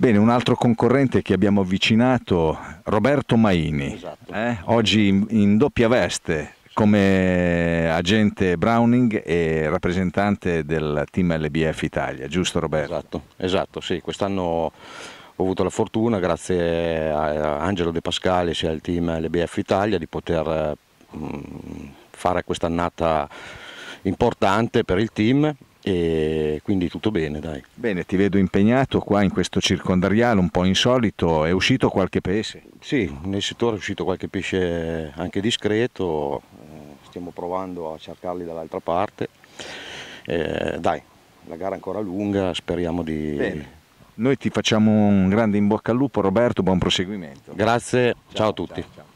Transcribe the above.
Bene, un altro concorrente che abbiamo avvicinato, Roberto Maini, esatto. eh? oggi in, in doppia veste come agente Browning e rappresentante del team LBF Italia, giusto Roberto? Esatto, esatto sì, quest'anno ho avuto la fortuna, grazie a Angelo De Pascali e al team LBF Italia, di poter mm, fare quest'annata importante per il team e quindi tutto bene dai. Bene, ti vedo impegnato qua in questo circondariale un po' insolito, è uscito qualche pesce? Sì, nel settore è uscito qualche pesce anche discreto, eh, stiamo provando a cercarli dall'altra parte, eh, dai, la gara è ancora lunga, speriamo di... Bene. Noi ti facciamo un grande in bocca al lupo Roberto, buon proseguimento. Grazie, ciao, ciao a tutti. Ciao, ciao.